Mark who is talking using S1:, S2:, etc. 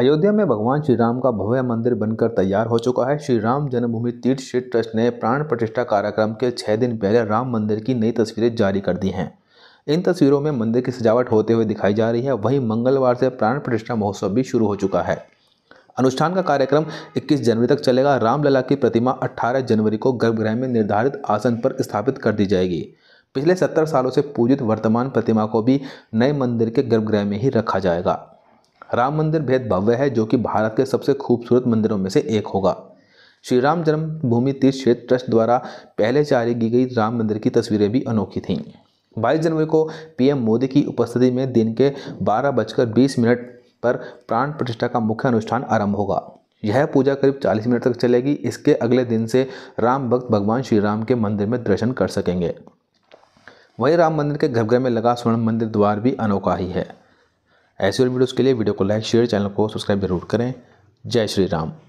S1: अयोध्या में भगवान श्री राम का भव्य मंदिर बनकर तैयार हो चुका है श्री राम जन्मभूमि तीर्थ श्री ट्रस्ट ने प्राण प्रतिष्ठा कार्यक्रम के छः दिन पहले राम मंदिर की नई तस्वीरें जारी कर दी हैं इन तस्वीरों में मंदिर की सजावट होते हुए दिखाई जा रही है वहीं मंगलवार से प्राण प्रतिष्ठा महोत्सव भी शुरू हो चुका है अनुष्ठान का कार्यक्रम 21 जनवरी तक चलेगा रामलला की प्रतिमा 18 जनवरी को गर्भगृह में निर्धारित आसन पर स्थापित कर दी जाएगी पिछले 70 सालों से पूजित वर्तमान प्रतिमा को भी नए मंदिर के गर्भगृह में ही रखा जाएगा राम मंदिर भेद भव्य है जो कि भारत के सबसे खूबसूरत मंदिरों में से एक होगा श्री राम जन्मभूमि तीर्थ क्षेत्र ट्रस्ट द्वारा पहले जारी की गई राम मंदिर की तस्वीरें भी अनोखी थीं बाईस जनवरी को पीएम मोदी की उपस्थिति में दिन के बारह बजकर बीस मिनट पर प्राण प्रतिष्ठा का मुख्य अनुष्ठान आरंभ होगा यह पूजा करीब 40 मिनट तक चलेगी इसके अगले दिन से राम भक्त भगवान श्री राम के मंदिर में दर्शन कर सकेंगे वहीं राम मंदिर के घर में लगा स्वर्ण मंदिर द्वार भी अनोखा ही है ऐसी और वीडियोज़ के लिए वीडियो को लाइक शेयर चैनल को सब्सक्राइब जरूर करें जय श्री राम